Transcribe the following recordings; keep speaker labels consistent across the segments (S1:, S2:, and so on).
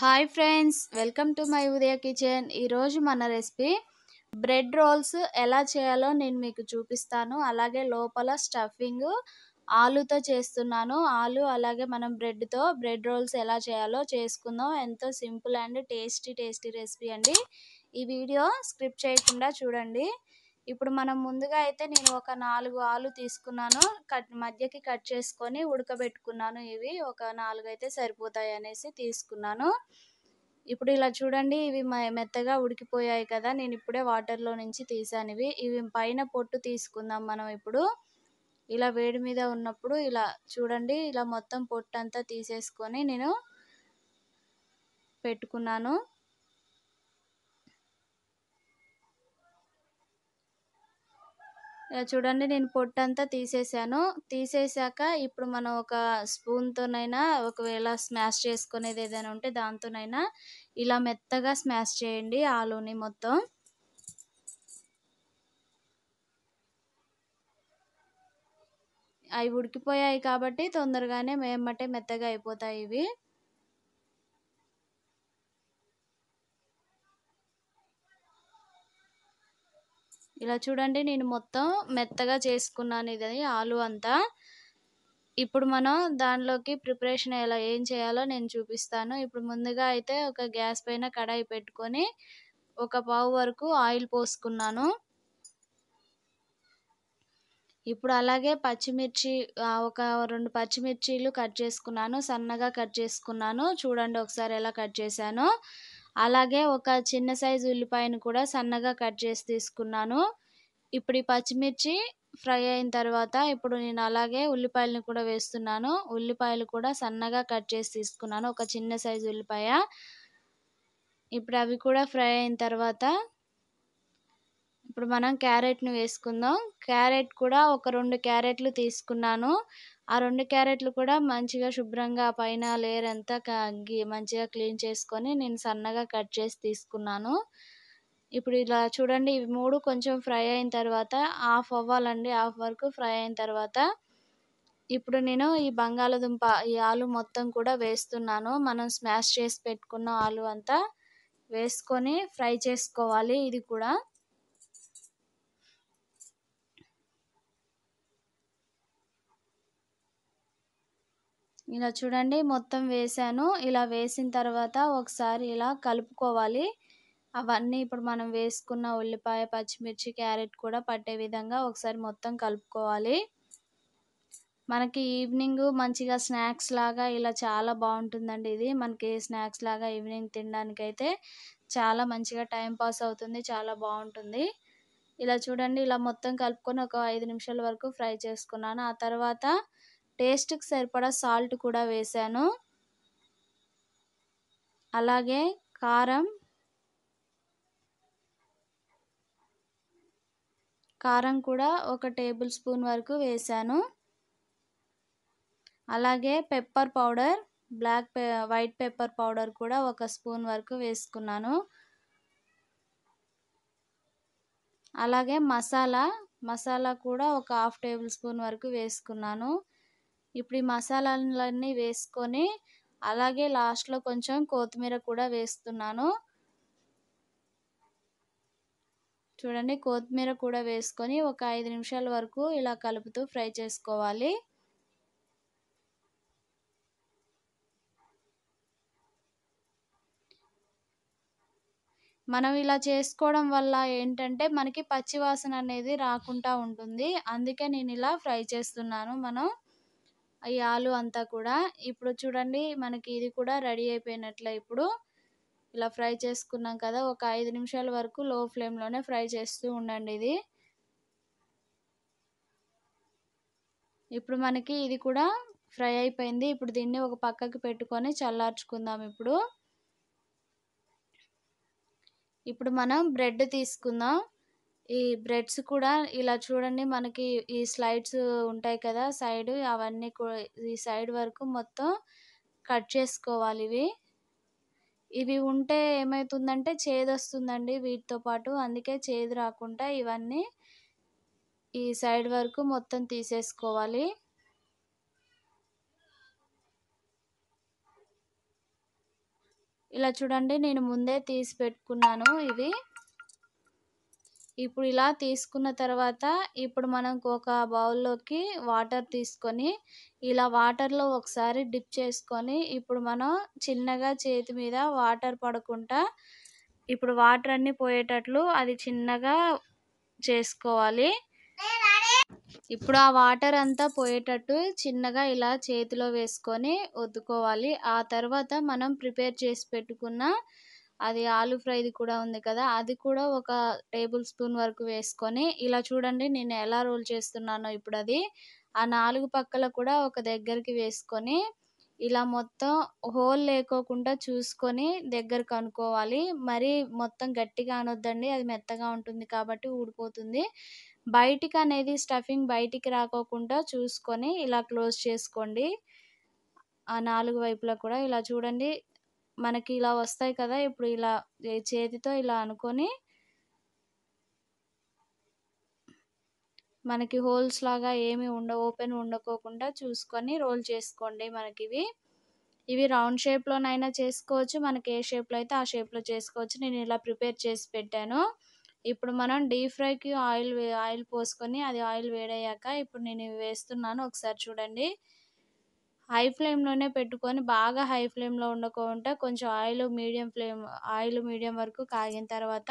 S1: hi friends welcome to my Udaya kitchen ఈరోజు మన recipe bread roles ఎలా చేయాలో నేను మీకు చూపిస్తాను అలాగే లోపల స్టఫింగ్ ఆలుతో చేస్తున్నాను ఆలు అలాగే మనం బ్రెడ్తో బ్రెడ్ రోల్స్ ఎలా చేయాలో చేసుకుందాం ఎంతో simple and tasty tasty recipe అండి ఈ వీడియో స్క్రిప్ట్ చేయకుండా చూడండి ఇప్పుడు మనం ముందుగా అయితే నేను ఒక నాలుగు ఆలు తీసుకున్నాను కట్ మధ్యకి కట్ చేసుకొని ఉడకబెట్టుకున్నాను ఇవి ఒక నాలుగు అయితే సరిపోతాయి అనేసి తీసుకున్నాను ఇప్పుడు ఇలా చూడండి ఇవి మెత్తగా ఉడికిపోయాయి కదా నేను ఇప్పుడే వాటర్లో నుంచి తీసాను ఇవి ఇవి పైన పొట్టు తీసుకుందాం మనం ఇప్పుడు ఇలా వేడి మీద ఉన్నప్పుడు ఇలా చూడండి ఇలా మొత్తం పొట్టు అంతా తీసేసుకొని నేను పెట్టుకున్నాను ఇలా చూడండి నేను పొట్టు అంతా తీసేసాను తీసేసాక ఇప్పుడు మనం ఒక స్పూన్తోనైనా ఒకవేళ స్మాష్ చేసుకునేది ఏదైనా ఉంటే దాంతోనైనా ఇలా మెత్తగా స్మాష్ చేయండి ఆలూని మొత్తం అవి ఉడికిపోయాయి కాబట్టి తొందరగానే మేమంటే మెత్తగా అయిపోతాయి ఇవి ఇలా చూడండి నేను మొత్తం మెత్తగా చేసుకున్నాను ఇది ఆలు అంతా ఇప్పుడు మనం దానిలోకి ప్రిపరేషన్ ఎలా ఏం చేయాలో నేను చూపిస్తాను ఇప్పుడు ముందుగా అయితే ఒక గ్యాస్ పైన కడాయి పెట్టుకొని ఒక పావు వరకు ఆయిల్ పోసుకున్నాను ఇప్పుడు అలాగే పచ్చిమిర్చి ఒక రెండు పచ్చిమిర్చీలు కట్ చేసుకున్నాను సన్నగా కట్ చేసుకున్నాను చూడండి ఒకసారి ఎలా కట్ చేశాను అలాగే ఒక చిన్న సైజు ఉల్లిపాయను కూడా సన్నగా కట్ చేసి తీసుకున్నాను ఇప్పుడు ఈ పచ్చిమిర్చి ఫ్రై అయిన తర్వాత ఇప్పుడు నేను అలాగే ఉల్లిపాయలను కూడా వేస్తున్నాను ఉల్లిపాయలు కూడా సన్నగా కట్ చేసి తీసుకున్నాను ఒక చిన్న సైజు ఉల్లిపాయ ఇప్పుడు అవి కూడా ఫ్రై అయిన తర్వాత ఇప్పుడు మనం క్యారెట్ను వేసుకుందాం క్యారెట్ కూడా ఒక రెండు క్యారెట్లు తీసుకున్నాను ఆ రెండు క్యారెట్లు కూడా మంచిగా శుభ్రంగా పైన లేయర్ అంతా మంచిగా క్లీన్ చేసుకొని నేను సన్నగా కట్ చేసి తీసుకున్నాను ఇప్పుడు ఇలా చూడండి ఇవి మూడు కొంచెం ఫ్రై అయిన తర్వాత హాఫ్ అవ్వాలండి హాఫ్ వరకు ఫ్రై అయిన తర్వాత ఇప్పుడు నేను ఈ బంగాళదుంప ఈ ఆలు మొత్తం కూడా వేస్తున్నాను మనం స్మాష్ చేసి పెట్టుకున్న ఆలు అంతా వేసుకొని ఫ్రై చేసుకోవాలి ఇది కూడా ఇలా చూడండి మొత్తం వేసాను ఇలా వేసిన తర్వాత ఒకసారి ఇలా కలుపుకోవాలి అవన్నీ ఇప్పుడు మనం వేసుకున్న ఉల్లిపాయ పచ్చిమిర్చి క్యారెట్ కూడా పట్టే విధంగా ఒకసారి మొత్తం కలుపుకోవాలి మనకి ఈవినింగ్ మంచిగా స్నాక్స్ లాగా ఇలా చాలా బాగుంటుందండి ఇది మనకి స్నాక్స్ లాగా ఈవినింగ్ తినడానికైతే చాలా మంచిగా టైం పాస్ అవుతుంది చాలా బాగుంటుంది ఇలా చూడండి ఇలా మొత్తం కలుపుకొని ఒక ఐదు నిమిషాల వరకు ఫ్రై చేసుకున్నాను ఆ తర్వాత టేస్ట్కి సరిపడా సాల్ట్ కూడా వేశాను అలాగే కారం కారం కూడా ఒక టేబుల్ స్పూన్ వరకు వేశాను అలాగే పెప్పర్ పౌడర్ బ్లాక్ పె వైట్ పెప్పర్ పౌడర్ కూడా ఒక స్పూన్ వరకు వేసుకున్నాను అలాగే మసాలా మసాలా కూడా ఒక హాఫ్ టేబుల్ స్పూన్ వరకు వేసుకున్నాను ఇప్పుడు ఈ మసాలాలన్నీ వేసుకొని అలాగే లాస్ట్లో కొంచెం కొత్తిమీర కూడా వేస్తున్నాను చూడండి కొత్తిమీర కూడా వేసుకొని ఒక ఐదు నిమిషాల వరకు ఇలా కలుపుతూ ఫ్రై చేసుకోవాలి మనం ఇలా చేసుకోవడం వల్ల ఏంటంటే మనకి పచ్చివాసన అనేది రాకుండా ఉంటుంది అందుకే నేను ఇలా ఫ్రై చేస్తున్నాను మనం ఈ ఆలు అంతా కూడా ఇప్పుడు చూడండి మనకి ఇది కూడా రెడీ అయిపోయినట్లే ఇప్పుడు ఇలా ఫ్రై చేసుకున్నాం కదా ఒక ఐదు నిమిషాల వరకు లో ఫ్లేమ్లోనే ఫ్రై చేస్తూ ఉండండి ఇది ఇప్పుడు మనకి ఇది కూడా ఫ్రై అయిపోయింది ఇప్పుడు దీన్ని ఒక పక్కకి పెట్టుకొని చల్లార్చుకుందాం ఇప్పుడు ఇప్పుడు మనం బ్రెడ్ తీసుకుందాం ఈ బ్రెడ్స్ కూడా ఇలా చూడండి మనకి ఈ స్లైడ్స్ ఉంటాయి కదా సైడ్ అవన్నీ కూడా ఈ సైడ్ వరకు మొత్తం కట్ చేసుకోవాలి ఇవి ఇవి ఉంటే ఏమవుతుందంటే చేదు వస్తుందండి వీటితో పాటు అందుకే చేదు రాకుండా ఇవన్నీ ఈ సైడ్ వరకు మొత్తం తీసేసుకోవాలి ఇలా చూడండి నేను ముందే తీసి పెట్టుకున్నాను ఇవి ఇప్పుడు ఇలా తీసుకున్న తర్వాత ఇప్పుడు మనకు ఒక బౌల్లోకి వాటర్ తీసుకొని ఇలా వాటర్లో ఒకసారి డిప్ చేసుకొని ఇప్పుడు మనం చిన్నగా చేతి మీద వాటర్ పడకుండా ఇప్పుడు వాటర్ అన్నీ పోయేటట్లు అది చిన్నగా చేసుకోవాలి ఇప్పుడు ఆ వాటర్ అంతా పోయేటట్టు చిన్నగా ఇలా చేతిలో వేసుకొని వద్దుకోవాలి ఆ తర్వాత మనం ప్రిపేర్ చేసి పెట్టుకున్న అది ఆలు ఫ్రైది కూడా ఉంది కదా అది కూడా ఒక టేబుల్ స్పూన్ వరకు వేసుకొని ఇలా చూడండి నేను ఎలా రోల్ చేస్తున్నానో ఇప్పుడు అది ఆ నాలుగు పక్కల కూడా ఒక దగ్గరికి వేసుకొని ఇలా మొత్తం హోల్ లేకోకుండా చూసుకొని దగ్గర కనుక్కోవాలి మరి మొత్తం గట్టిగా అనొద్దండి అది మెత్తగా ఉంటుంది కాబట్టి ఊడిపోతుంది బయటికి అనేది స్టఫింగ్ బయటికి రాకోకుండా చూసుకొని ఇలా క్లోజ్ చేసుకోండి ఆ నాలుగు వైపులా కూడా ఇలా చూడండి మనకి ఇలా వస్తాయి కదా ఇప్పుడు ఇలా చేతితో ఇలా అనుకొని మనకి హోల్స్ లాగా ఏమి ఉండ ఓపెన్ ఉండకోకుండా చూసుకొని రోల్ చేసుకోండి మనకి ఇవి ఇవి రౌండ్ షేప్లోనైనా చేసుకోవచ్చు మనకి ఏ షేప్లో అయితే ఆ షేప్లో చేసుకోవచ్చు నేను ఇలా ప్రిపేర్ చేసి పెట్టాను ఇప్పుడు మనం డీప్ ఫ్రైకి ఆయిల్ ఆయిల్ పోసుకొని అది ఆయిల్ వేడయ్యాక ఇప్పుడు నేను వేస్తున్నాను ఒకసారి చూడండి హై ఫ్లేమ్లోనే పెట్టుకొని బాగా హై ఫ్లేమ్లో ఉండకుండా కొంచెం oil medium flame oil medium వరకు కాగిన తర్వాత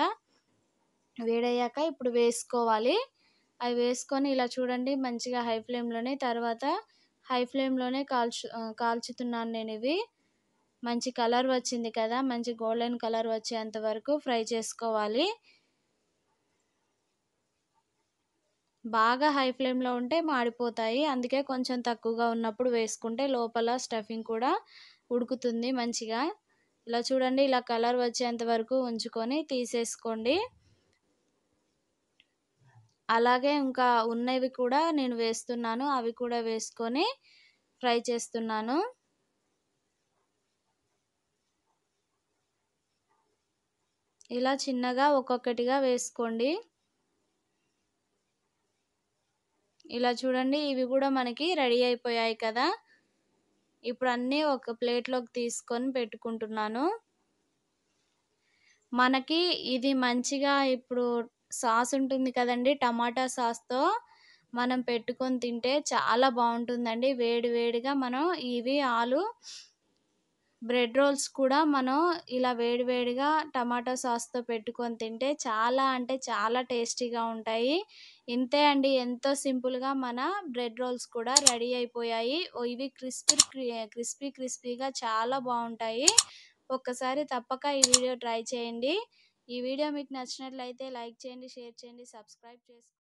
S1: వేడయ్యాక ఇప్పుడు వేసుకోవాలి అవి వేసుకొని ఇలా చూడండి మంచిగా హై ఫ్లేమ్లోనే తర్వాత హై ఫ్లేమ్లోనే కాల్చు కాల్చుతున్నాను నేను ఇవి మంచి కలర్ వచ్చింది కదా మంచి గోల్డెన్ కలర్ వచ్చేంత వరకు ఫ్రై చేసుకోవాలి బాగా హై ఫ్లేమ్లో ఉంటే మాడిపోతాయి అందుకే కొంచెం తక్కువగా ఉన్నప్పుడు వేసుకుంటే లోపల స్టఫింగ్ కూడా ఉడుకుతుంది మంచిగా ఇలా చూడండి ఇలా కలర్ వచ్చేంత వరకు ఉంచుకొని తీసేసుకోండి అలాగే ఇంకా ఉన్నవి కూడా నేను వేస్తున్నాను అవి కూడా వేసుకొని ఫ్రై చేస్తున్నాను ఇలా చిన్నగా ఒక్కొక్కటిగా వేసుకోండి ఇలా చూడండి ఇవి కూడా మనకి రెడీ అయిపోయాయి కదా ఇప్పుడు అన్నీ ఒక ప్లేట్లోకి తీసుకొని పెట్టుకుంటున్నాను మనకి ఇది మంచిగా ఇప్పుడు సాస్ ఉంటుంది కదండి టమాటా సాస్తో మనం పెట్టుకొని తింటే చాలా బాగుంటుందండి వేడి వేడిగా మనం ఇవి ఆలు బ్రెడ్ రోల్స్ కూడా మనం ఇలా వేడివేడిగా టమాటో సాస్తో పెట్టుకొని తింటే చాలా అంటే చాలా టేస్టీగా ఉంటాయి ఇంతే అండి ఎంతో సింపుల్గా మన బ్రెడ్ రోల్స్ కూడా రెడీ అయిపోయాయి ఇవి క్రిస్పీ క్రిస్పీ క్రిస్పీగా చాలా బాగుంటాయి ఒక్కసారి తప్పక ఈ వీడియో ట్రై చేయండి ఈ వీడియో మీకు నచ్చినట్లయితే లైక్ చేయండి షేర్ చేయండి సబ్స్క్రైబ్ చేసుకోండి